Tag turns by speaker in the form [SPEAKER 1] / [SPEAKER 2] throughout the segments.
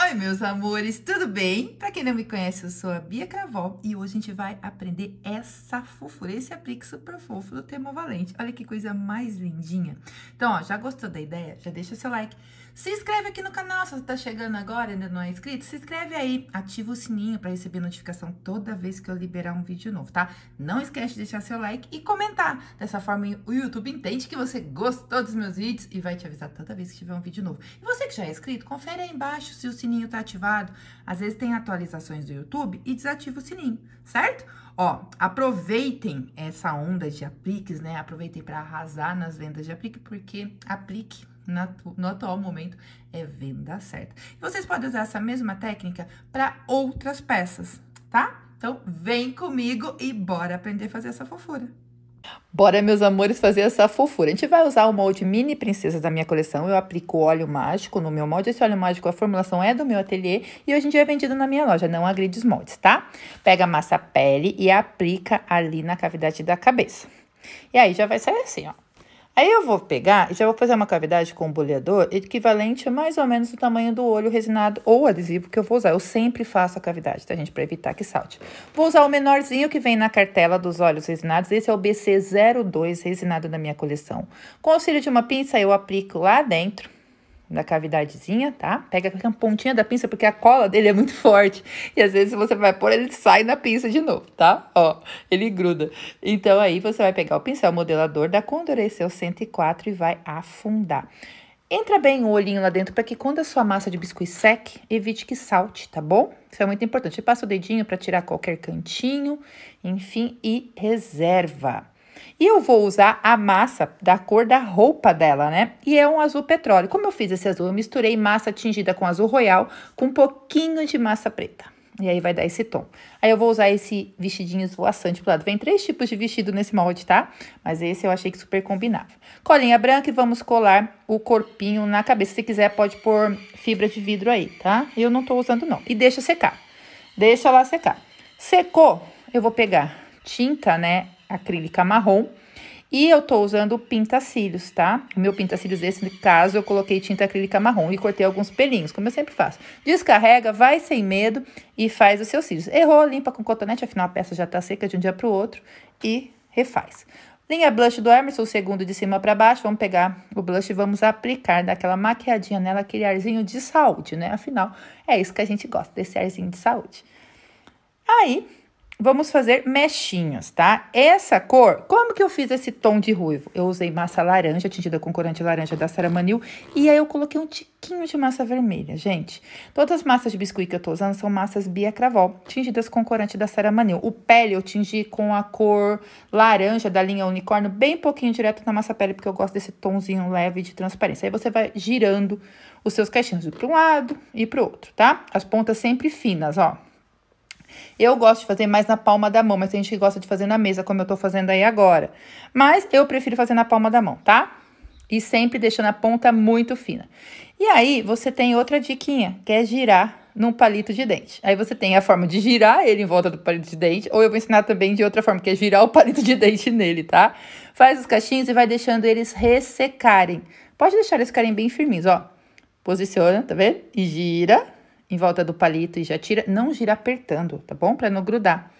[SPEAKER 1] Oi, meus amores, tudo bem? Para quem não me conhece, eu sou a Bia Cravó e hoje a gente vai aprender essa fofura, esse aplique super fofo do Termovalente. Olha que coisa mais lindinha. Então, ó, já gostou da ideia? Já deixa seu like, se inscreve aqui no canal se você está chegando agora e ainda não é inscrito. Se inscreve aí, ativa o sininho para receber notificação toda vez que eu liberar um vídeo novo, tá? Não esquece de deixar seu like e comentar. Dessa forma o YouTube entende que você gostou dos meus vídeos e vai te avisar toda vez que tiver um vídeo novo. E você que já é inscrito, confere aí embaixo se o sininho está ativado. Às vezes tem atualizações do YouTube e desativa o sininho, certo? Ó, aproveitem essa onda de apliques, né? Aproveitem para arrasar nas vendas de aplique, porque aplique no atual momento é venda certa. E vocês podem usar essa mesma técnica para outras peças, tá? Então, vem comigo e bora aprender a fazer essa fofura. Bora, meus amores, fazer essa fofura. A gente vai usar o molde mini princesa da minha coleção. Eu aplico óleo mágico no meu molde. Esse óleo mágico, a formulação é do meu ateliê e hoje em dia é vendido na minha loja, não agride os moldes, tá? Pega a massa pele e aplica ali na cavidade da cabeça. E aí já vai sair assim, ó. Aí eu vou pegar e já vou fazer uma cavidade com um boleador equivalente a mais ou menos o tamanho do olho resinado ou adesivo que eu vou usar. Eu sempre faço a cavidade, tá, gente? Para evitar que salte. Vou usar o menorzinho que vem na cartela dos olhos resinados. Esse é o BC02 resinado da minha coleção. Com o auxílio de uma pinça, eu aplico lá dentro da cavidadezinha, tá? Pega a pontinha da pinça, porque a cola dele é muito forte. E às vezes se você vai pôr, ele sai na pinça de novo, tá? Ó, ele gruda. Então aí você vai pegar o pincel modelador da Condoreceu é 104 e vai afundar. Entra bem o olhinho lá dentro para que quando a sua massa de biscoito seque, evite que salte, tá bom? Isso é muito importante. Você passa o dedinho para tirar qualquer cantinho, enfim, e reserva. E eu vou usar a massa da cor da roupa dela, né? E é um azul petróleo. Como eu fiz esse azul? Eu misturei massa tingida com azul royal com um pouquinho de massa preta. E aí vai dar esse tom. Aí eu vou usar esse vestidinho esvoaçante pro lado. Vem três tipos de vestido nesse molde, tá? Mas esse eu achei que super combinava. Colinha branca e vamos colar o corpinho na cabeça. Se quiser, pode pôr fibra de vidro aí, tá? Eu não tô usando, não. E deixa secar. Deixa lá secar. Secou, eu vou pegar tinta, né? acrílica marrom. E eu tô usando pinta-cílios, tá? O meu pinta-cílios, nesse caso, eu coloquei tinta acrílica marrom e cortei alguns pelinhos, como eu sempre faço. Descarrega, vai sem medo e faz os seus cílios. Errou, limpa com cotonete, afinal a peça já tá seca de um dia pro outro e refaz. Linha blush do Emerson, o segundo de cima para baixo, vamos pegar o blush e vamos aplicar, dar aquela maquiadinha nela, aquele arzinho de saúde, né? Afinal, é isso que a gente gosta, desse arzinho de saúde. Aí, vamos fazer mechinhas, tá? Essa cor, como que eu fiz esse tom de ruivo? Eu usei massa laranja, tingida com corante laranja da Saramanil, e aí eu coloquei um tiquinho de massa vermelha, gente. Todas as massas de biscuit que eu tô usando são massas Bia Cravol, tingidas com corante da Saramanil. O pele eu tingi com a cor laranja da linha unicórnio, bem pouquinho direto na massa pele, porque eu gosto desse tomzinho leve de transparência. Aí você vai girando os seus caixinhos para um lado e para o outro, tá? As pontas sempre finas, ó. Eu gosto de fazer mais na palma da mão, mas tem gente que gosta de fazer na mesa, como eu tô fazendo aí agora. Mas eu prefiro fazer na palma da mão, tá? E sempre deixando a ponta muito fina. E aí, você tem outra diquinha, que é girar num palito de dente. Aí você tem a forma de girar ele em volta do palito de dente, ou eu vou ensinar também de outra forma, que é girar o palito de dente nele, tá? Faz os cachinhos e vai deixando eles ressecarem. Pode deixar eles ficarem bem firmes, ó. Posiciona, tá vendo? E gira em volta do palito e já tira. Não gira apertando, tá bom? Pra não grudar.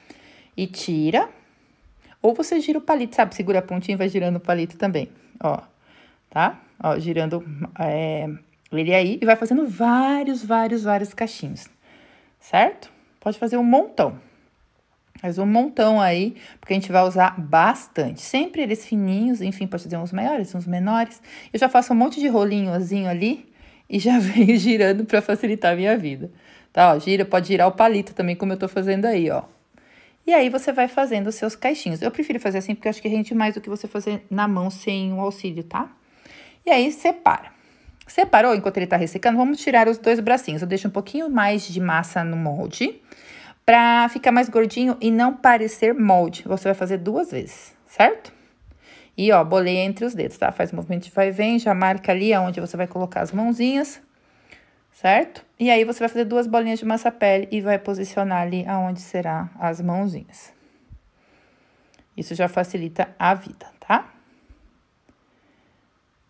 [SPEAKER 1] E tira. Ou você gira o palito, sabe? Segura a pontinha e vai girando o palito também. Ó, tá? Ó, girando é, ele aí e vai fazendo vários, vários, vários cachinhos. Certo? Pode fazer um montão. Faz um montão aí, porque a gente vai usar bastante. Sempre eles fininhos, enfim, pode fazer uns maiores, uns menores. Eu já faço um monte de rolinhozinho ali, e já venho girando para facilitar a minha vida. Tá, ó, gira, pode girar o palito também, como eu tô fazendo aí, ó. E aí você vai fazendo os seus caixinhos. Eu prefiro fazer assim porque eu acho que rende mais do que você fazer na mão sem o auxílio, tá? E aí separa. Separou enquanto ele tá ressecando, vamos tirar os dois bracinhos. Eu deixo um pouquinho mais de massa no molde para ficar mais gordinho e não parecer molde. Você vai fazer duas vezes, certo? E, ó, boleia entre os dedos, tá? Faz o movimento de vai e vem, já marca ali aonde você vai colocar as mãozinhas, certo? E aí, você vai fazer duas bolinhas de massa pele e vai posicionar ali aonde será as mãozinhas. Isso já facilita a vida, tá?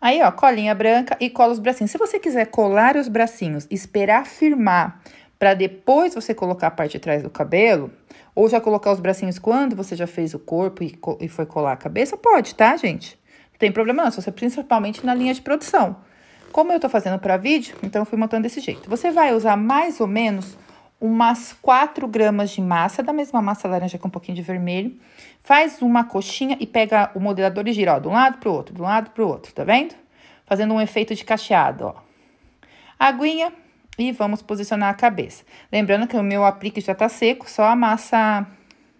[SPEAKER 1] Aí, ó, colinha branca e cola os bracinhos. Se você quiser colar os bracinhos, esperar firmar para depois você colocar a parte de trás do cabelo, ou já colocar os bracinhos quando você já fez o corpo e, e foi colar a cabeça, pode, tá, gente? Não tem problema não, se você principalmente na linha de produção. Como eu tô fazendo para vídeo, então eu fui montando desse jeito. Você vai usar mais ou menos umas 4 gramas de massa, da mesma massa laranja com um pouquinho de vermelho. Faz uma coxinha e pega o modelador e gira, ó, de um lado pro outro, de um lado pro outro, tá vendo? Fazendo um efeito de cacheado, ó. Aguinha, e vamos posicionar a cabeça. Lembrando que o meu aplique já tá seco, só a massa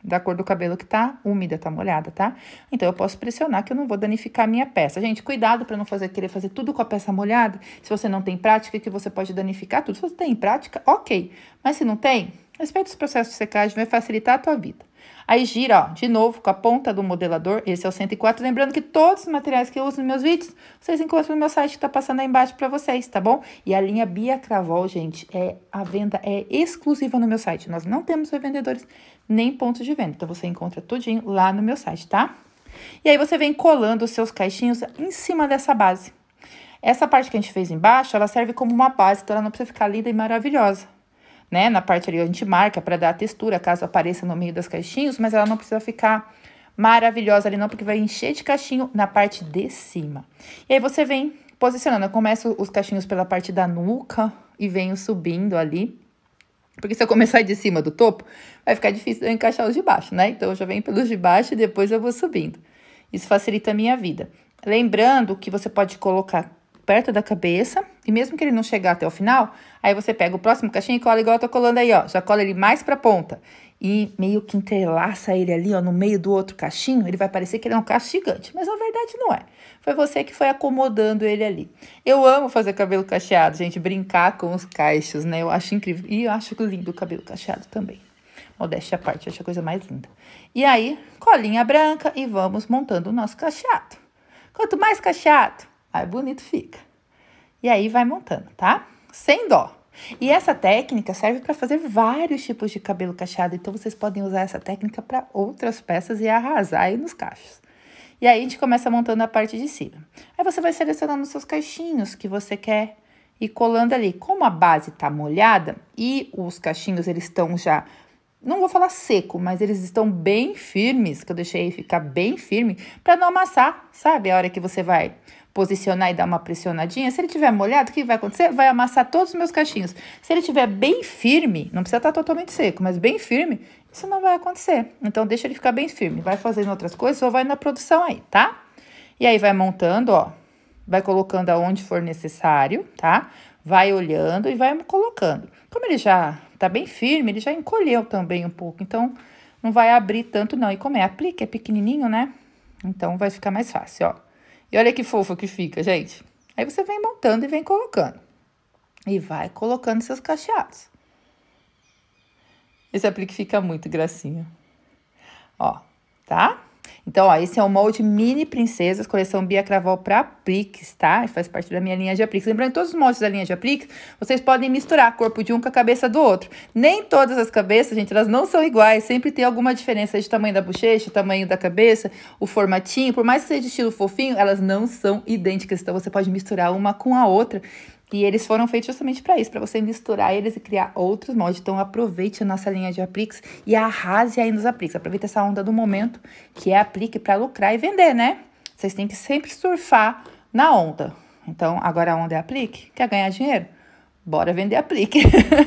[SPEAKER 1] da cor do cabelo que tá úmida, tá molhada, tá? Então, eu posso pressionar que eu não vou danificar a minha peça. Gente, cuidado para não fazer querer fazer tudo com a peça molhada. Se você não tem prática, que você pode danificar tudo. Se você tem prática, ok. Mas se não tem, respeita os processos de secagem, vai facilitar a tua vida. Aí gira, ó, de novo com a ponta do modelador, esse é o 104. Lembrando que todos os materiais que eu uso nos meus vídeos, vocês encontram no meu site que tá passando aí embaixo para vocês, tá bom? E a linha Bia Cravol, gente, é a venda é exclusiva no meu site. Nós não temos revendedores nem pontos de venda, então você encontra tudinho lá no meu site, tá? E aí você vem colando os seus caixinhos em cima dessa base. Essa parte que a gente fez embaixo, ela serve como uma base, então ela não precisa ficar linda e maravilhosa né, na parte ali a gente marca para dar textura, caso apareça no meio das caixinhas, mas ela não precisa ficar maravilhosa ali não, porque vai encher de cachinho na parte de cima. E aí você vem posicionando, eu começo os cachinhos pela parte da nuca e venho subindo ali. Porque se eu começar de cima do topo, vai ficar difícil eu encaixar os de baixo, né? Então, eu já venho pelos de baixo e depois eu vou subindo. Isso facilita a minha vida. Lembrando que você pode colocar perto da cabeça. E mesmo que ele não chegar até o final, aí você pega o próximo cachinho e cola igual eu tô colando aí, ó. Já cola ele mais pra ponta. E meio que entrelaça ele ali, ó, no meio do outro caixinho. Ele vai parecer que ele é um cacho gigante, mas na verdade não é. Foi você que foi acomodando ele ali. Eu amo fazer cabelo cacheado, gente. Brincar com os caixos, né? Eu acho incrível. E eu acho lindo o cabelo cacheado também. Modéstia à parte, acho a coisa mais linda. E aí, colinha branca e vamos montando o nosso cacheado. Quanto mais cacheado, Aí bonito fica. E aí vai montando, tá? Sem dó. E essa técnica serve para fazer vários tipos de cabelo cacheado, então vocês podem usar essa técnica para outras peças e arrasar aí nos cachos. E aí a gente começa montando a parte de cima. Aí você vai selecionando os seus cachinhos que você quer e colando ali. Como a base tá molhada e os cachinhos eles estão já não vou falar seco, mas eles estão bem firmes, que eu deixei ficar bem firme para não amassar, sabe? A hora que você vai posicionar e dar uma pressionadinha, se ele tiver molhado, o que vai acontecer? Vai amassar todos os meus cachinhos. Se ele tiver bem firme, não precisa estar totalmente seco, mas bem firme, isso não vai acontecer. Então, deixa ele ficar bem firme. Vai fazendo outras coisas ou vai na produção aí, tá? E aí, vai montando, ó. Vai colocando aonde for necessário, tá? Vai olhando e vai colocando. Como ele já tá bem firme, ele já encolheu também um pouco. Então, não vai abrir tanto não. E como é aplique, é pequenininho, né? Então, vai ficar mais fácil, ó. E olha que fofo que fica, gente. Aí você vem montando e vem colocando. E vai colocando seus cacheados. Esse aplique fica muito gracinha. Ó, tá? Então, ó, esse é o molde Mini Princesas, coleção Bia Cravol para apliques, tá? Faz parte da minha linha de apliques. Lembrando, todos os moldes da linha de apliques, vocês podem misturar corpo de um com a cabeça do outro. Nem todas as cabeças, gente, elas não são iguais. Sempre tem alguma diferença de tamanho da bochecha, tamanho da cabeça, o formatinho. Por mais que seja de estilo fofinho, elas não são idênticas. Então, você pode misturar uma com a outra e eles foram feitos justamente para isso, para você misturar eles e criar outros moldes. Então aproveite a nossa linha de apliques e arrase aí nos apliques. Aproveite essa onda do momento que é aplique para lucrar e vender, né? Vocês têm que sempre surfar na onda. Então agora a onda é aplique, quer ganhar dinheiro? Bora vender aplique.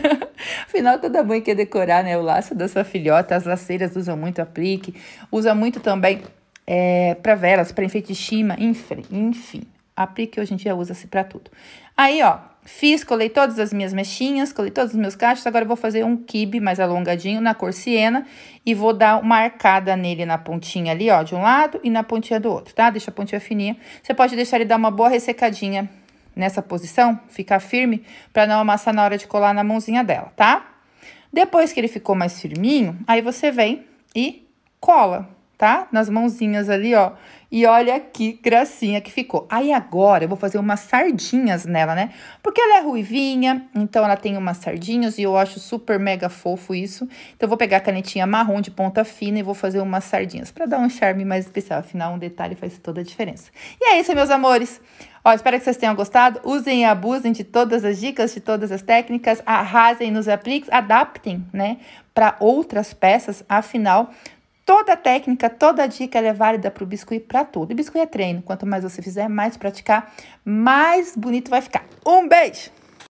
[SPEAKER 1] Afinal, toda mãe quer decorar né, o laço da sua filhota. As laceiras usam muito aplique. Usa muito também é, para velas, para enfeite de chima, enfim. enfim. Aplique, Pri que hoje em dia usa-se para tudo. Aí, ó, fiz, colei todas as minhas mechinhas, colei todos os meus cachos. Agora eu vou fazer um kibe mais alongadinho na cor siena e vou dar uma arcada nele na pontinha ali, ó, de um lado e na pontinha do outro, tá? Deixa a pontinha fininha. Você pode deixar ele dar uma boa ressecadinha nessa posição, ficar firme, para não amassar na hora de colar na mãozinha dela, tá? Depois que ele ficou mais firminho, aí você vem e cola tá? Nas mãozinhas ali, ó. E olha que gracinha que ficou. Aí agora eu vou fazer umas sardinhas nela, né? Porque ela é ruivinha, então ela tem umas sardinhas e eu acho super mega fofo isso. Então eu vou pegar a canetinha marrom de ponta fina e vou fazer umas sardinhas para dar um charme mais especial. Afinal, um detalhe faz toda a diferença. E é isso, meus amores. Ó, espero que vocês tenham gostado. Usem e abusem de todas as dicas, de todas as técnicas. Arrasem nos apliques, adaptem, né? Para outras peças. Afinal, Toda técnica, toda dica é válida para o e para tudo. E biscoito é treino. Quanto mais você fizer, mais praticar, mais bonito vai ficar. Um beijo!